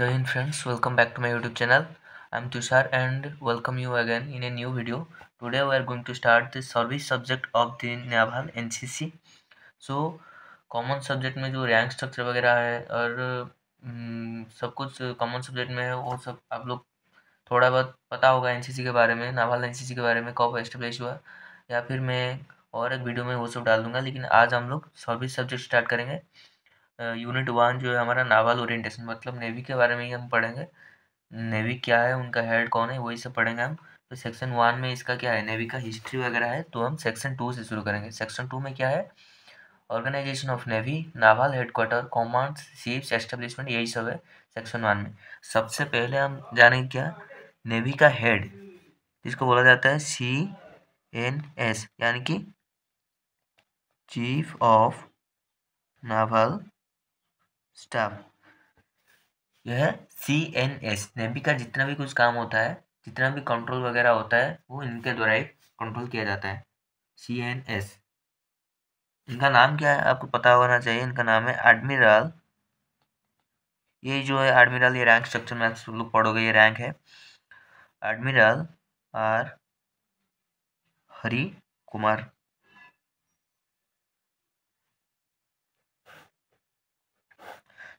जय हिंद friends welcome back to my YouTube channel I am Tushar and welcome you again in a new video today we are going to start the service subject of the naval NCC so common subject में जो rank structure वगैरह है और हम्म, सब कुछ common subject में है वो सब आप लोग थोड़ा बहुत पता होगा एन के बारे में नाभाल एन के बारे में कब एस्टेब्लिश हुआ या फिर मैं और एक वीडियो में वो सब डाल दूंगा लेकिन आज हम लोग सर्विस सब्जेक्ट स्टार्ट करेंगे यूनिट वन जो है हमारा नावल ओरिएंटेशन मतलब नेवी के बारे में ही हम पढ़ेंगे नेवी क्या है उनका हेड कौन है वही सब पढ़ेंगे हम तो सेक्शन वन में इसका क्या है नेवी का हिस्ट्री वगैरह है तो हम सेक्शन टू से शुरू करेंगे सेक्शन टू में क्या है organisation of navy naval headquarter command ships establishment यही सब है सेक्शन वन में सबसे पहले हम जानेंगे क्या नेवी का हेड जिसको बोला जाता है सी एन एस यानी कि चीफ ऑफ नावल स्टाफ जो है सी एन एस नेवी का जितना भी कुछ काम होता है जितना भी कंट्रोल वगैरह होता है वो इनके द्वारा ही कंट्रोल किया जाता है सी एन एस इनका नाम क्या है आपको पता होना चाहिए इनका नाम है एडमिरल ये जो है एडमिरल ये रैंक स्ट्रक्चर में आप लोग पढ़ोगे ये रैंक है एडमिरल आर हरी कुमार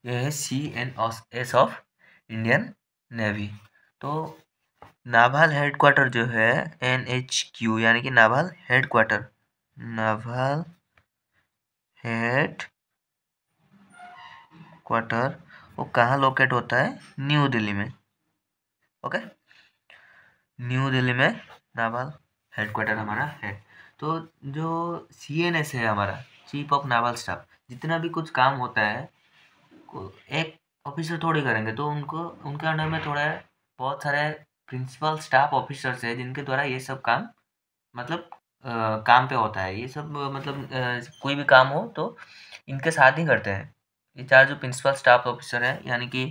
है C N S of Indian navy तो नाभाल हेडक्वार्टर जो है एन एच क्यू यानी कि naval headquarter naval head quarter वो कहाँ लोकेट होता है न्यू दिल्ली में ओके न्यू दिल्ली में हेड हेडक्वार्टर हमारा है तो जो सी एन एस है हमारा चीफ ऑफ नावल स्टाफ जितना भी कुछ काम होता है एक ऑफिसर थोड़ी करेंगे तो उनको उनके अंडर में थोड़ा बहुत सारे प्रिंसिपल स्टाफ ऑफिसर्स है जिनके द्वारा ये सब काम मतलब आ, काम पे होता है ये सब मतलब आ, कोई भी काम हो तो इनके साथ ही करते हैं ये चार जो प्रिंसिपल स्टाफ ऑफिसर हैं यानी कि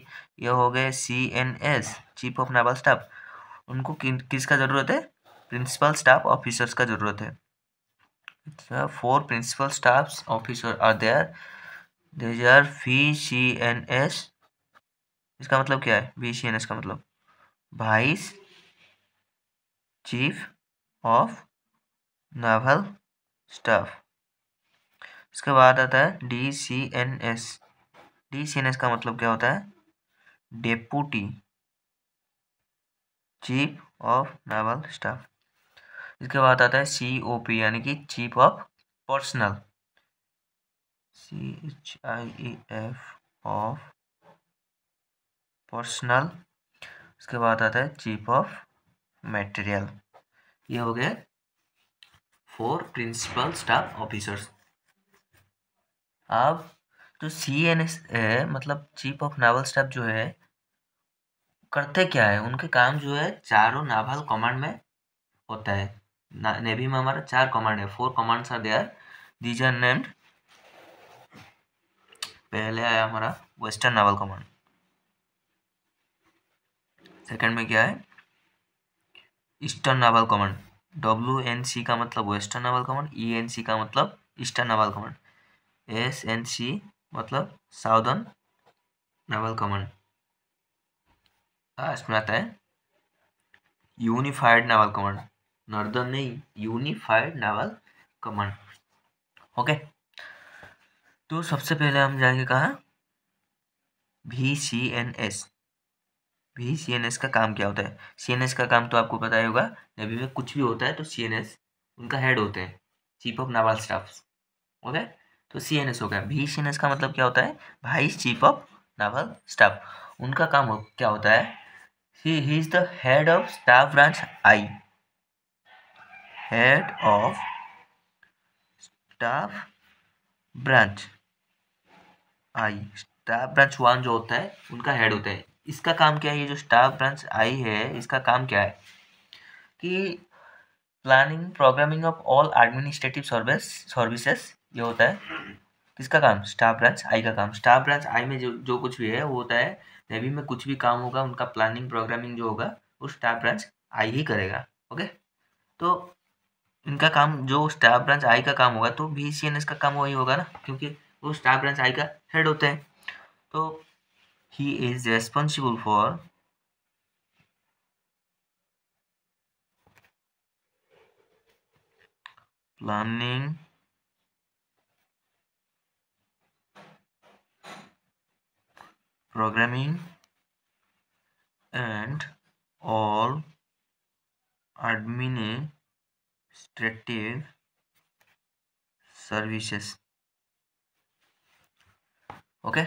ये हो गए C N S chief of naval staff उनको कि, किसका ज़रूरत है प्रिंसिपल स्टाफ ऑफिसर्स का ज़रूरत है four principal staff officer are there these are C N S इसका मतलब क्या है वी सी एन एस का मतलब vice chief of naval staff इसके बाद आता है D C N S D C N S का मतलब क्या होता है deputy chief of naval staff इसके बाद आता है सी ओ पी यानी कि chief of personnel C H I E F of personnel उसके बाद आता है चीफ ऑफ मटेरियल ये हो गए फोर प्रिंसिपल स्टाफ ऑफिसर्स अब जो सी एन एस है मतलब चीफ ऑफ नावल स्टाफ जो है करते क्या है उनके काम जो है चारों नावल कमांड में होता है नेवी में हमारा चार कमांड है four commands are there these are named पहले आया हमारा वेस्टर्न नावल कमांड सेकंड में क्या है eastern naval command W N C का मतलब western naval command E N C का मतलब eastern naval command S N C मतलब साउदर्न नावल कमांड लास्ट में आता है यूनिफाइड नावल कमांड नॉर्दर्न नहीं यूनिफाइड नावल कमांड ओके तो सबसे पहले हम जाएंगे कहाँ भी सी एन एस भी सी एन एस का काम क्या होता है सी एन एस का काम तो आपको पता ही होगा जब भी कुछ भी होता है तो सी एन एस उनका हेड होते हैं chief of naval staff okay तो सी एन एस हो गया भी सी एन एस का मतलब क्या होता है vice chief of naval staff उनका काम हो, क्या होता है he is the head of staff branch I head of staff branch I staff branch one जो होता है उनका हेड होता है इसका काम क्या है ये जो स्टाफ ब्रांच आई है इसका काम क्या है कि planning programming of all administrative service services ये होता है किसका काम स्टाफ ब्रांच आई का काम स्टाफ ब्रांच आई में जो जो कुछ भी है वो होता है नेवी में कुछ भी काम होगा उनका प्लानिंग प्रोग्रामिंग जो होगा वो स्टाफ ब्रांच आई ही करेगा ओके तो इनका काम जो स्टाफ ब्रांच आई का काम होगा तो बी सी एन एस का काम वही होगा ना क्योंकि वो स्टार ब्रांच आई का हेड होते हैं तो ही is responsible for planning programming and all administrative services okay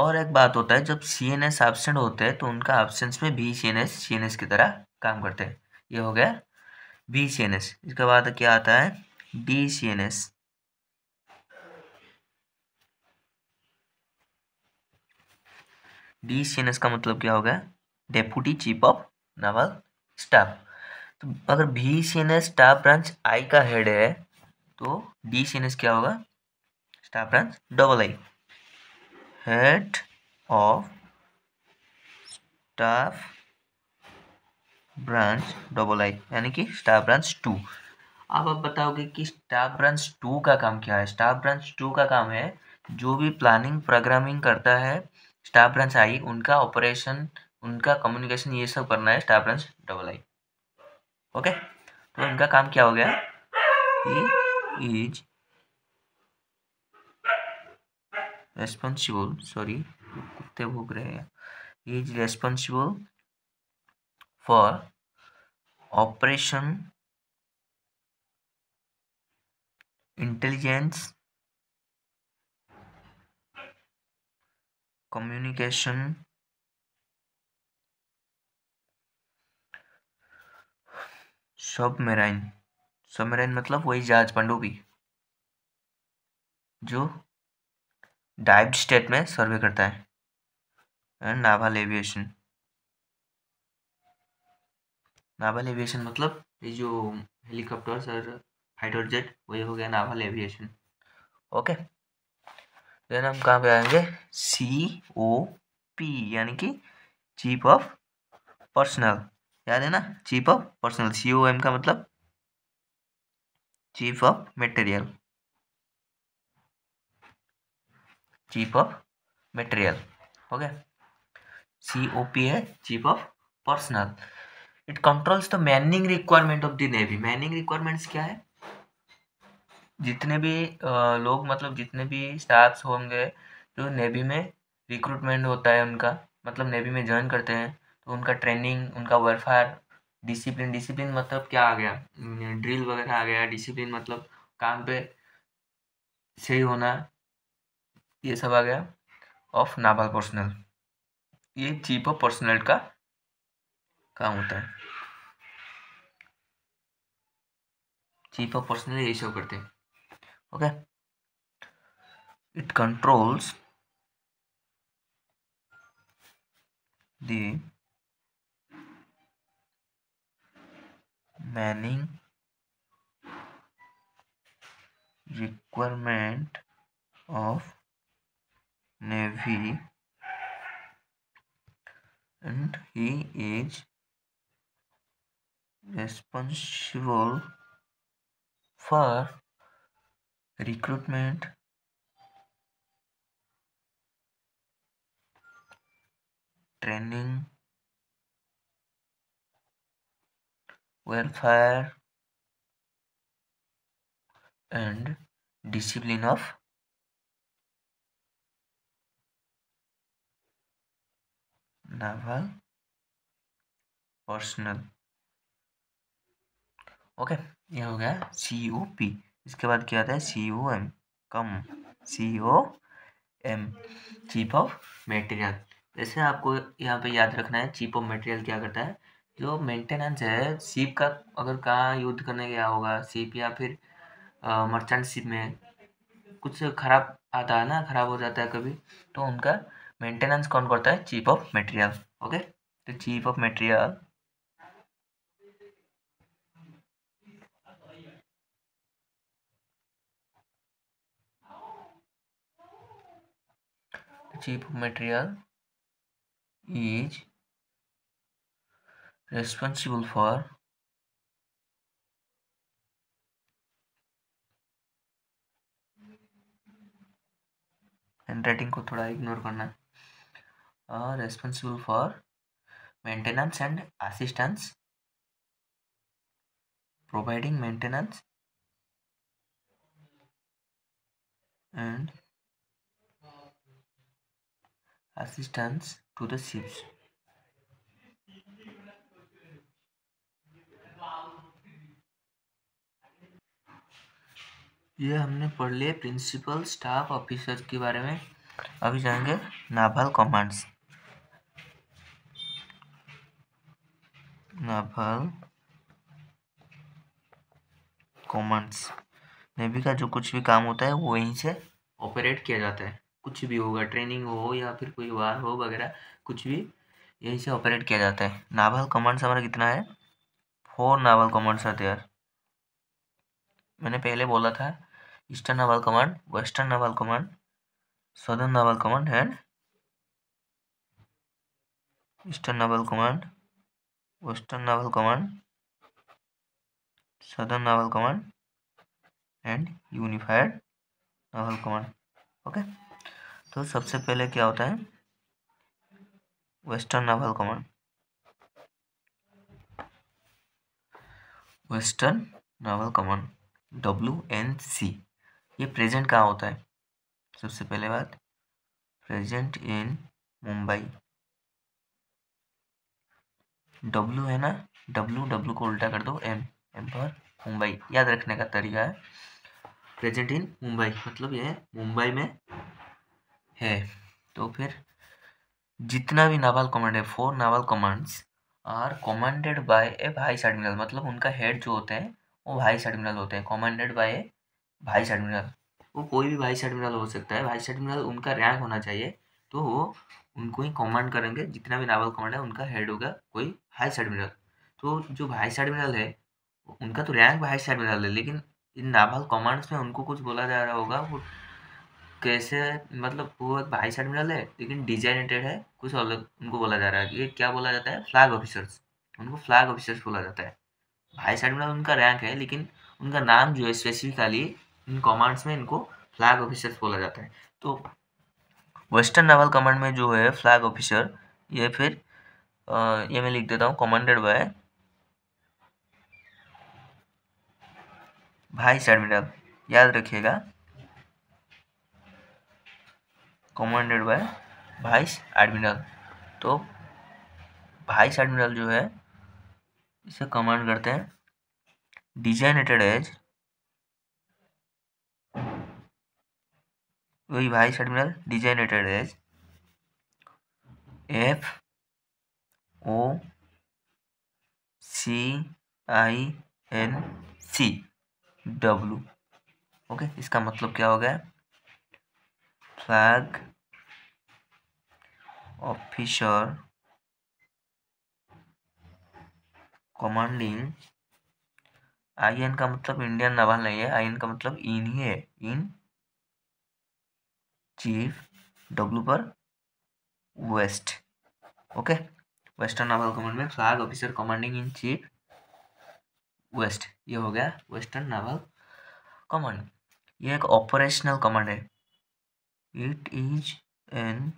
और एक बात होता है जब सी एन एस एबसेंट होते हैं तो उनका एबसेंस में भी C N S C N S की तरह काम करते हैं ये हो गया बी सी एन एस इसके बाद क्या आता है D C N S D C N S का मतलब क्या हो गया deputy chief of naval staff तो अगर B C N S staff branch I का हेड है तो डी सी एन एस क्या होगा staff branch double I head of staff branch double I यानी कि स्टाफ ब्रांच टू अब आप बताओगे कि स्टाफ ब्रांच टू का काम क्या है स्टाफ ब्रांच टू का काम है जो भी प्लानिंग प्रोग्रामिंग करता है स्टाफ ब्रांच आई उनका ऑपरेशन उनका कम्युनिकेशन ये सब करना है staff branch double I okay तो इनका काम क्या हो गया इज रेस्पॉन्सिबल सॉरी कुत्ते भूख रहे हैं is responsible for operation intelligence communication submarine submarine मतलब वही जहाज पंडुबी जो डाइव स्टेट में सर्वे करता है and naval aviation naval aviation मतलब ये जो हेलीकॉप्टर और फाइटर जेट वही हो गया नाभाल एविएशन ओके देन हम कहाँ पे आएंगे सी ओ पी यानी कि चीफ ऑफ पर्सनल याद है ना chief of personnel C O M का मतलब chief of material chief of material हो गया सी ओ पी है chief of personnel it controls the manning requirement of the navy manning requirements क्या है जितने भी लोग मतलब जितने भी स्टाफ्स होंगे जो नेवी में रिक्रूटमेंट होता है उनका मतलब नेवी में ज्वाइन करते हैं तो उनका ट्रेनिंग उनका वेलफेयर डिसिप्लिन डिसिप्लिन मतलब क्या आ गया ड्रिल वगैरह आ गया डिसिप्लिन मतलब काम पे सही होना ये सब आ गया ऑफ नाबाल पर्सनल ये चीफ ऑफ पर्सनल का काम होता है चीफ ऑफ पर्सनल यही सब करते हैं okay it controls the manning requirement of navy and he is responsible for recruitment training welfare and discipline of naval personnel okay ये हो गया सी ओ पी इसके बाद क्या आता है सी ओ एम कम C O M chief of material जैसे आपको यहाँ पे याद रखना है चीप ऑफ मेटेरियल क्या करता है जो मेंटेनेंस है सीप का अगर कहाँ युद्ध करने गया होगा सीप या फिर मर्चेंट शिप में कुछ खराब आता है ना खराब हो जाता है कभी तो उनका मेंटेनेंस कौन करता है चीफ ऑफ मटेरियल ओके तो chief of material chief of material is responsible for handwriting को थोड़ा इग्नोर करना है uh, responsible for maintenance and assistance providing maintenance and assistance to the ships ये हमने पढ़ लिए प्रिंसिपल स्टाफ ऑफिसर के बारे में अभी जाएंगे naval commands naval commands navy का जो कुछ भी काम होता है वो यहीं से ऑपरेट किया जाता है कुछ भी होगा ट्रेनिंग हो या फिर कोई वार हो वगैरह कुछ भी यहीं से ऑपरेट किया जाता है नावल कमांड्स हमारा कितना है फोर नावल कमांड्स आते यार मैंने पहले बोला था eastern naval command western naval command southern naval command and eastern naval command western naval command southern naval command and unified naval command okay तो सबसे पहले क्या होता है western naval command western naval command W N C ये present कहाँ होता है सबसे पहले बात प्रेजेंट इन मुंबई डब्लू है ना डब्लू डब्लू को उल्टा कर दो एम एम पर मुंबई याद रखने का तरीका है प्रेजेंट इन मुंबई मतलब ये मुंबई में है तो फिर जितना भी नावल कमांड है four naval commands are commanded by a vice admiral मतलब उनका हेड जो होते हैं वो वाइस एडमिरल होते हैं commanded by a vice admiral वो कोई भी वाइस एडमिरल हो सकता है वाइस एडमिरल उनका रैंक होना चाहिए तो उनको ही कमांड करेंगे जितना भी नावल कमांड है उनका हेड होगा कोई हाइस एडमिरल तो जो वाइस एडमिरल है उनका तो रैंक हाइस एडमिरल है लेकिन इन नावल कमांड्स में उनको कुछ बोला जा रहा होगा वो कैसे मतलब वो एक वाइस एडमिरल है लेकिन डिजाइनेटेड है कुछ अलग उनको बोला जा रहा है ये क्या बोला जाता है फ्लैग ऑफिसर्स उनको फ्लैग ऑफिसर्स बोला जाता है वाइस एडमिरल उनका रैंक है लेकिन उनका नाम जो है स्पेसिफिकली इन कमांड्स में इनको फ्लैग ऑफिसर्स बोला जाता है तो वेस्टर्न नेवल कमांड में जो है फ्लैग ऑफिसर ये फिर आ, ये मैं लिख देता हूँ कमांडेड बाय वाइस एडमिरल याद रखिएगा कमांडेड बाय वाइस एडमिरल तो वाइस एडमिरल जो है इसे कमांड करते हैं designated as vice admiral designated as F O C I N C W okay इसका मतलब क्या हो गया flag officer commanding I N का मतलब इंडियन नावल नहीं है आई एन का मतलब इन ही है इन चीफ डब्ल्यू पर west okay western naval command में flag officer commanding in chief west ये हो गया वेस्टर्न नावल कमांड ये एक ऑपरेशनल कमांड है it is an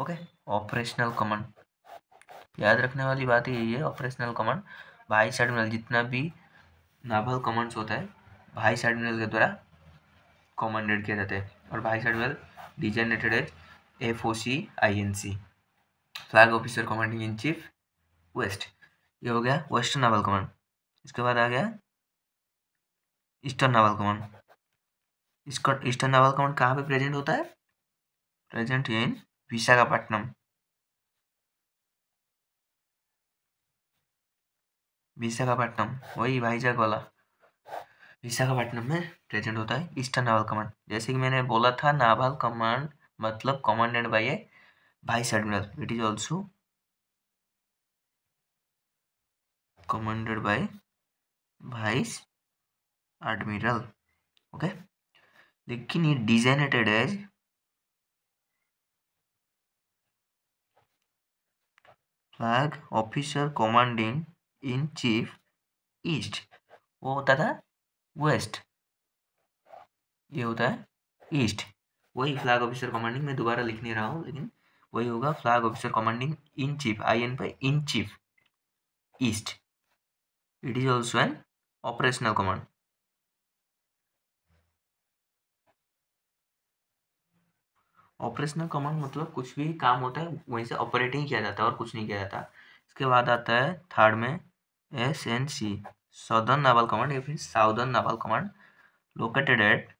okay operational command याद रखने वाली बात यही है ऑपरेशनल कमांड भाई साइड जितना भी नाभल कमांड्स होता है भाई साइड के द्वारा कमांडेड किया जाता है और भाई साइड डिजाइनेटेड है F O C I N C flag officer commanding in chief west ये हो गया वेस्टर्न नावल कमांड इसके बाद आ गया eastern naval command eastern naval command कहाँ पे प्रेजेंट होता है प्रेजेंट इन विशाखापट्टनम विशाखापट्टनम वही भाईजाग वाला विशाखापट्टनम में प्रेजेंट होता है ईस्टर्न नावल कमांड जैसे कि मैंने बोला था नावल कमांड मतलब commanded by a vice admiral it is also commanded by vice admiral okay लेकिन ये designated as flag officer commanding in chief east वो होता था वेस्ट ये होता है ईस्ट वही फ्लैग ऑफिसर कमांडिंग मैं दोबारा लिख नहीं रहा हूँ लेकिन वही होगा flag officer commanding in chief I N पाई in chief east it is also an operational command operational command मतलब कुछ भी काम होता है वहीं से ऑपरेटिंग किया जाता है और कुछ नहीं किया जाता इसके बाद आता है थर्ड में S N C southern naval command या फिर southern naval command located at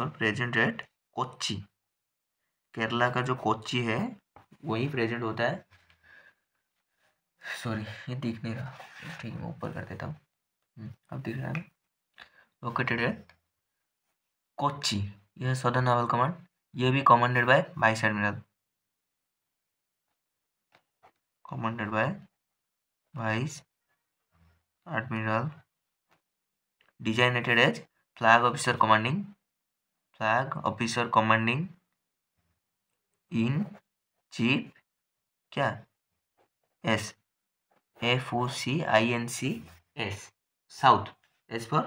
और प्रेजेंट एट कोच्चि केरला का जो कोच्चि है वही प्रेजेंट होता है सॉरी ये दिख नहीं रहा ठीक है मैं ऊपर कर देता हूँ हम्म, अब दिख रहा है लोकेटेड एट कोच्चि यह सदर्न नावल कमांड यह भी commanded by vice admiral commanded by Vice Admiral designated as flag officer commanding flag officer commanding in chief kya S F O C I N C S south S for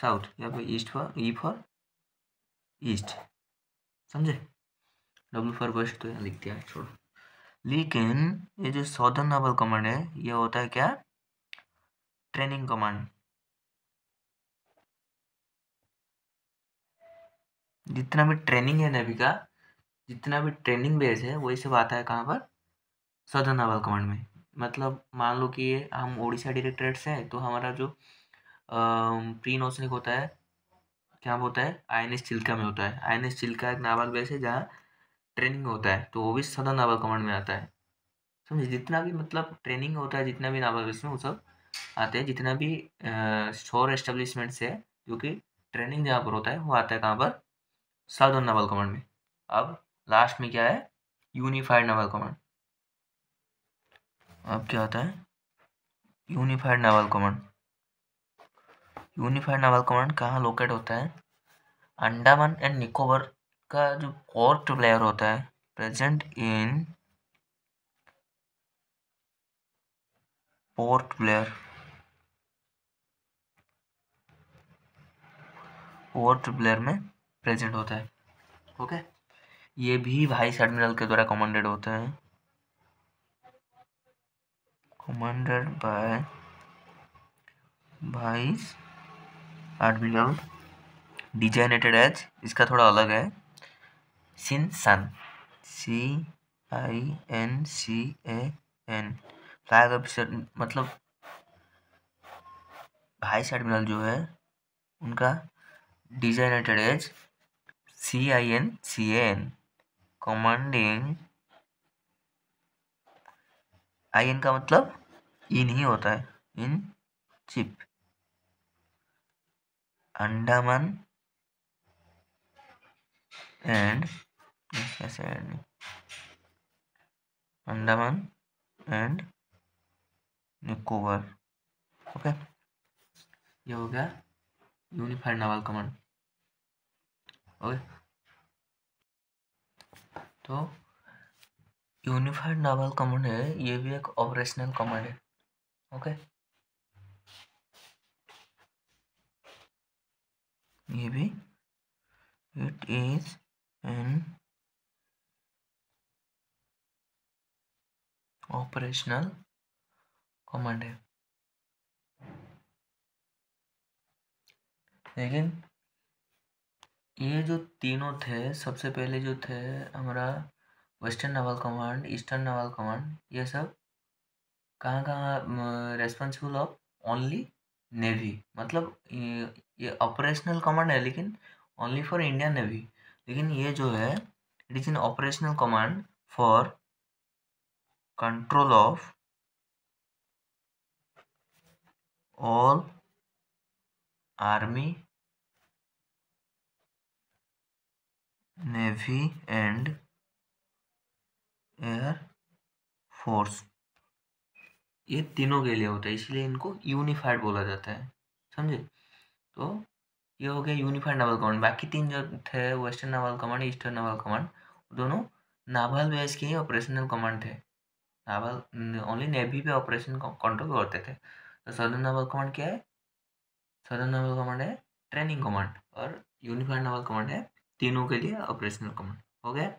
south या फिर east for E for east समझे W for west तो यहाँ लिख दिया छोड़ो लेकिन ये जो सौदन नावल कमांड है ये होता है क्या ट्रेनिंग कमांड जितना भी ट्रेनिंग है नेवी का जितना भी ट्रेनिंग बेस है वही सब आता है कहाँ पर सदर नावल कमांड में मतलब मान लो कि ये हम ओडिशा डायरेक्टरेट से हैं तो हमारा जो प्री नौसनिक होता है क्या होता है आई एन एस चिल्का में होता है आई एन एस चिल्का एक नावल बेस है जहाँ ट्रेनिंग होता है तो वो भी सदा नावल कमांड में आता है समझिए जितना भी मतलब ट्रेनिंग होता है जितना भी नावल इसमें वो सब आते हैं जितना भी शोर एस्टेब्लिशमेंट से जो कि ट्रेनिंग जहाँ पर होता है वो आता है कहाँ पर साधन नावल कमांड में अब लास्ट में क्या है यूनिफाइड नावल कमांड अब क्या आता है unified naval command unified naval command कहाँ लोकेट होता है अंडामान एंड निकोबर का जो कोर्ट लेयर होता है प्रेजेंट इन पोर्ट लेयर पोर्ट लेयर में प्रेजेंट होता है ओके okay? ये भी वाइस एडमिरल के द्वारा कमांडेड होते हैं commanded by vice admiral designated as इसका थोड़ा अलग है Shinsan, C I N C A N flag officer मतलब वाइस एडमिरल जो है उनका designated as C I N C A N commanding I N का मतलब इन ही होता है in chief Andaman and Andaman and Nicobar okay ये हो गया यूनिफाइड नावल कमांड ओके तो यूनिफाइड नावल कमांड है ये भी एक ऑपरेशनल कमांड है ओके ये भी it is and operational command है लेकिन ये जो तीनों थे सबसे पहले जो थे हमारा western naval command eastern naval command ये सब कहाँ कहाँ रेस्पॉन्सिबल ऑफ ओनली नेवी मतलब ये ऑपरेशनल कमांड है लेकिन ओनली फॉर इंडियन नेवी लेकिन ये जो है it is in operational command for control of all army navy and air force ये तीनों के लिए होता है इसलिए इनको यूनिफाइड बोला जाता है समझे तो ये हो गया यूनिफाइड नावल कमांड बाकी तीन जो थे western naval command eastern naval command दोनों नाभल बेस के ऑपरेशनल कमांड थे नावल ओनली नेवी पे ऑपरेशन कंट्रोल करते थे तो सदर नावल कमांड क्या है सदर नावल कमांड है ट्रेनिंग कमांड और यूनिफाइड नावल कमांड है तीनों के लिए ऑपरेशनल कमांड हो गया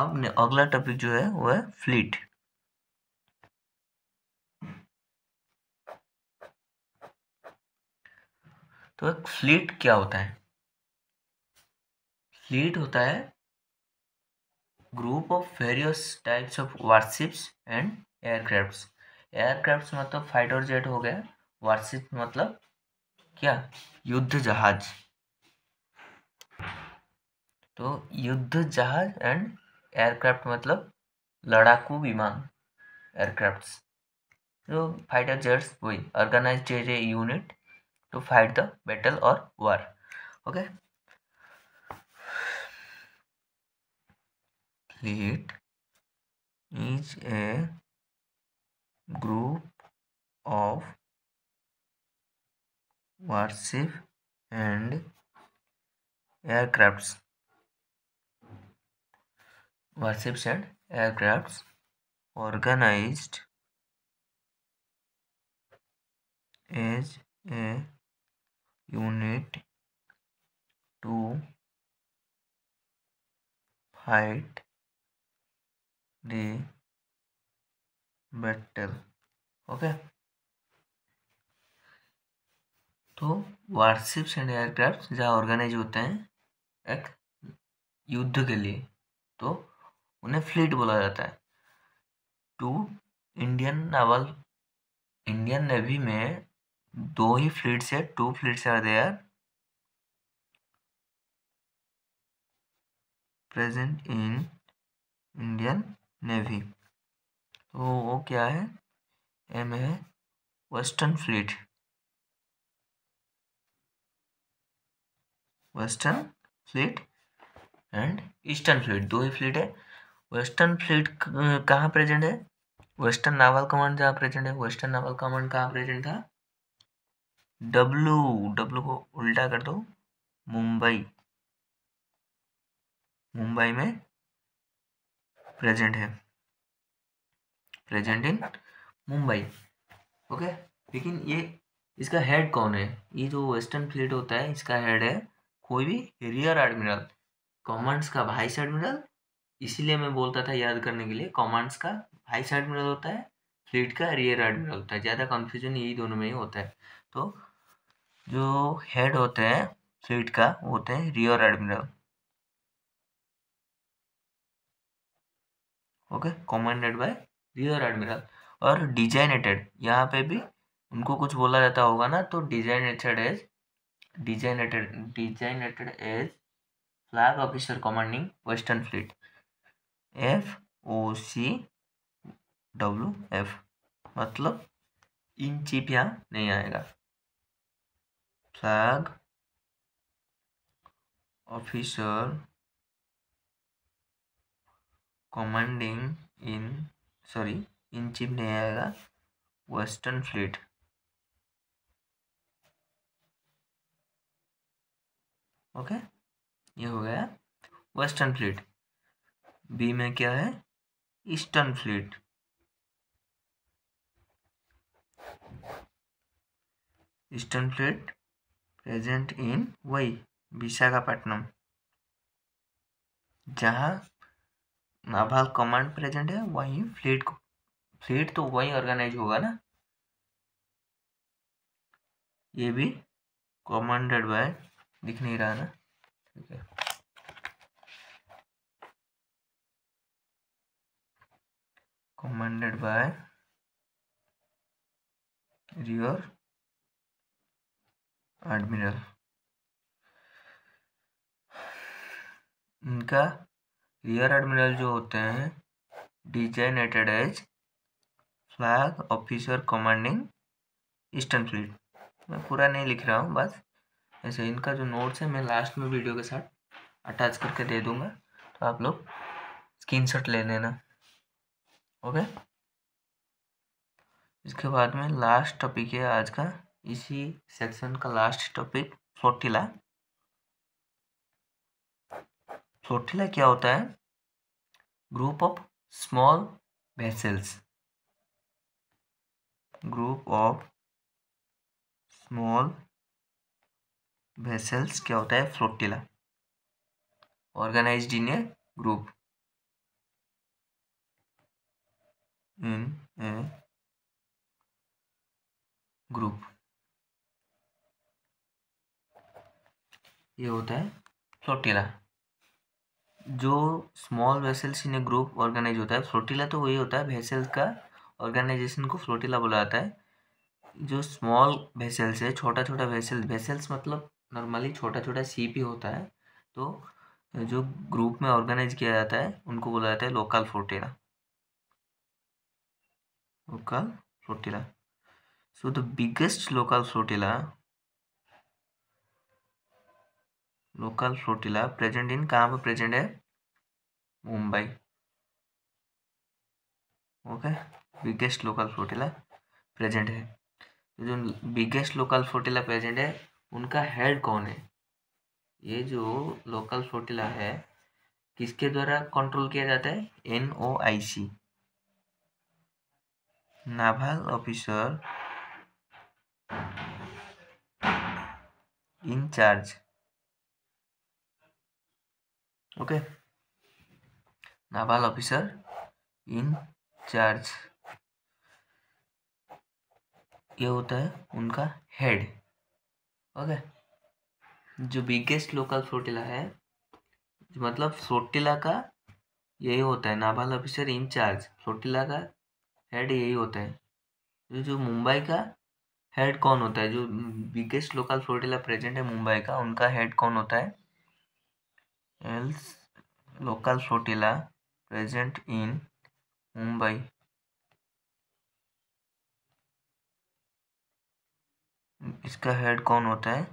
अब अगला टॉपिक जो है वो है फ्लीट तो फ्लीट क्या होता है फ्लीट होता है group of various types of warships and aircraft aircraft मतलब फाइटर जेट हो गया वारशिप मतलब क्या युद्ध जहाज तो युद्ध जहाज एंड एयरक्राफ्ट मतलब लड़ाकू विमान एयरक्राफ्ट तो फाइटर जेट्स वही organise unit to fight the battle और war okay fleet is a group of warship and aircrafts warships and aircrafts organized as a unit to fight the battle okay तो warships and aircraft जहाँ organise होते हैं एक युद्ध के लिए तो उन्हें फ्लीट बोला जाता है two Indian naval Indian navy में दो ही फ्लीट्स है two fleets are there present in Indian navy तो वो क्या है एम है western fleet western fleet and eastern fleet दो ही फ्लीट है वेस्टर्न फ्लीट कहाँ प्रेजेंट है वेस्टर्न नावल कमांड जहाँ प्रेजेंट है वेस्टर्न नावल कमांड कहाँ प्रेजेंट था डब्लू डब्लू को उल्टा कर दो मुंबई मुंबई में प्रेजेंट है प्रेजेंट इन मुंबई ओके लेकिन ये इसका हेड कौन है ये जो वेस्टर्न फ्लीट होता है इसका हेड है कोई भी रियर एडमिरल कॉमांड्स का वाइस एडमिरल इसीलिए मैं बोलता था याद करने के लिए कॉमांड्स का वाइस एडमिरल होता है फ्लीट का रियर एडमिरल होता है ज़्यादा कन्फ्यूजन यही दोनों में ही होता है तो जो हेड होते हैं फ्लीट का वो होता है rear admiral okay commanded by rear admiral और डिजाइनेटेड यहाँ पे भी उनको कुछ बोला जाता होगा ना तो designated as designated designated as flag officer commanding western fleet F O C W F मतलब इन चीफ यहाँ नहीं आएगा flag officer commanding in sorry in chief नहीं आएगा वेस्टर्न फ्लीट ओके ये हो गया वेस्टर्न फ्लीट बी में क्या है eastern fleet eastern fleet present in वही विशाखापट्टनम जहाँ नाभाल कमांड प्रेजेंट है वहीं फ्लीट को फ्लीट तो वहीं ऑर्गेनाइज होगा ना ये भी कमांडेड बाय दिख नहीं रहा ना ठीक है कमांडेड बाय रियर एडमिरल इनका रियर एडमिरल जो होते हैं designated as flag officer commanding eastern fleet मैं पूरा नहीं लिख रहा हूँ बस ऐसे इनका जो नोट्स है मैं लास्ट में वीडियो के साथ अटैच करके दे दूँगा तो आप लोग स्क्रीन शॉट ले लेना ओके इसके बाद में लास्ट टॉपिक है आज का इसी सेक्शन का लास्ट टॉपिक फ्लोटिला फ्लोटिला क्या होता है group of small vessels group of small vessels क्या होता है flotilla organised in a group in a group ये होता है फ्लोटिला जो small vessels in a group organise होता है फ्लोटिला तो वही होता है वेसल्स का ऑर्गेनाइजेशन को फ्लोटिला बोला जाता है जो स्मॉल वेसल्स है छोटा छोटा वेसल वेसल्स मतलब नॉर्मली छोटा छोटा सी भी होता है तो जो ग्रुप में ऑर्गेनाइज किया जाता है उनको बोला जाता है local flotilla local flotilla so the biggest local flotilla local flotilla present in कहाँ पर प्रेजेंट है Mumbai okay biggest local flotilla present है तो जो बिगेस्ट लोकल फ्लोटिला प्रेजेंट है उनका हेड कौन है ये जो लोकल फ्लोटिला है किसके द्वारा कंट्रोल किया जाता है N O I C naval officer in charge okay naval officer in charge ये होता है उनका हेड ओके जो बिगेस्ट लोकल फ्लोटिला है मतलब फ्लोटिला का यही होता है naval officer in charge flotilla का हेड यही होता है जो जो मुंबई का हेड कौन होता है जो बिगेस्ट लोकल फ्लोटिला प्रेजेंट है मुंबई का उनका हेड कौन होता है else local flotilla present in Mumbai इसका हेड कौन होता है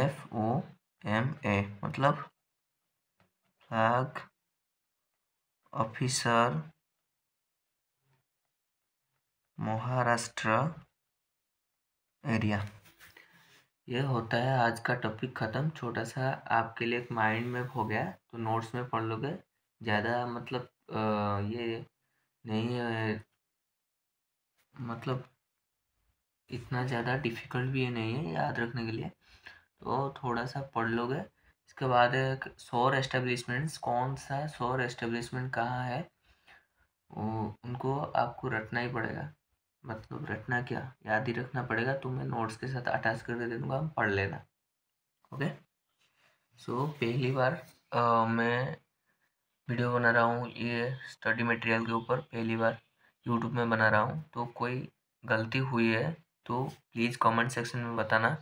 एफ ओ एम ए मतलब फ्लैग ऑफिसर महाराष्ट्र एरिया यह होता है आज का टॉपिक ख़त्म छोटा सा आपके लिए एक माइंड मैप हो गया तो नोट्स में पढ़ लोगे ज़्यादा मतलब आ, ये नहीं है मतलब इतना ज़्यादा डिफ़िकल्ट भी ये नहीं है याद रखने के लिए तो थोड़ा सा पढ़ लोगे इसके बाद सौर एस्टेब्लिशमेंट्स कौन सा सौर एस्टेब्लिशमेंट कहाँ है उनको आपको रटना ही पड़ेगा मतलब रटना क्या याद ही रखना पड़ेगा तो मैं नोट्स के साथ अटैच कर दे दूंगा पढ़ लेना ओके सो so, पहली बार आ, मैं वीडियो बना रहा हूँ ये स्टडी मटेरियल के ऊपर पहली बार यूट्यूब में बना रहा हूँ तो कोई गलती हुई है तो प्लीज़ कमेंट सेक्शन में बताना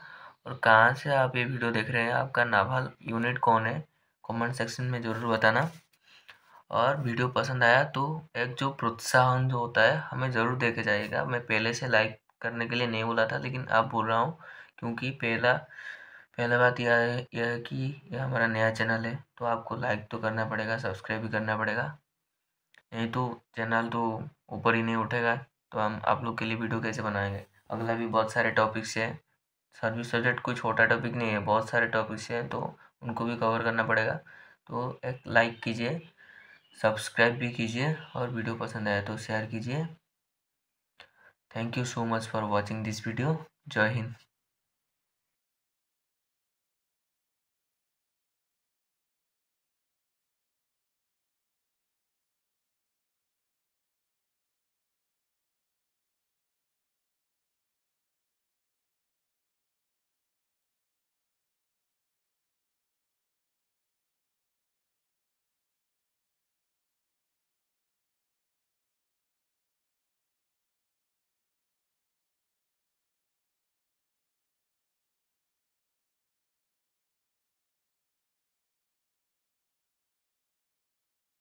और कहाँ से आप ये वीडियो देख रहे हैं आपका नाभाल यूनिट कौन है कमेंट सेक्शन में ज़रूर बताना और वीडियो पसंद आया तो एक जो प्रोत्साहन जो होता है हमें ज़रूर देखे जाएगा मैं पहले से लाइक करने के लिए नहीं बोला था लेकिन अब बोल रहा हूँ क्योंकि पहला पहला बात यह है यह है कि यह हमारा नया चैनल है तो आपको लाइक तो करना पड़ेगा सब्सक्राइब भी करना पड़ेगा नहीं तो चैनल तो ऊपर ही नहीं उठेगा तो हम आप लोग के लिए वीडियो कैसे बनाएंगे अगला भी बहुत सारे टॉपिक्स है सर्विस सब्जेक्ट कोई छोटा टॉपिक नहीं है बहुत सारे टॉपिक्स हैं तो उनको भी कवर करना पड़ेगा तो एक लाइक कीजिए सब्सक्राइब भी कीजिए और वीडियो पसंद आया तो शेयर कीजिए thank you so much for watching this video जय हिंद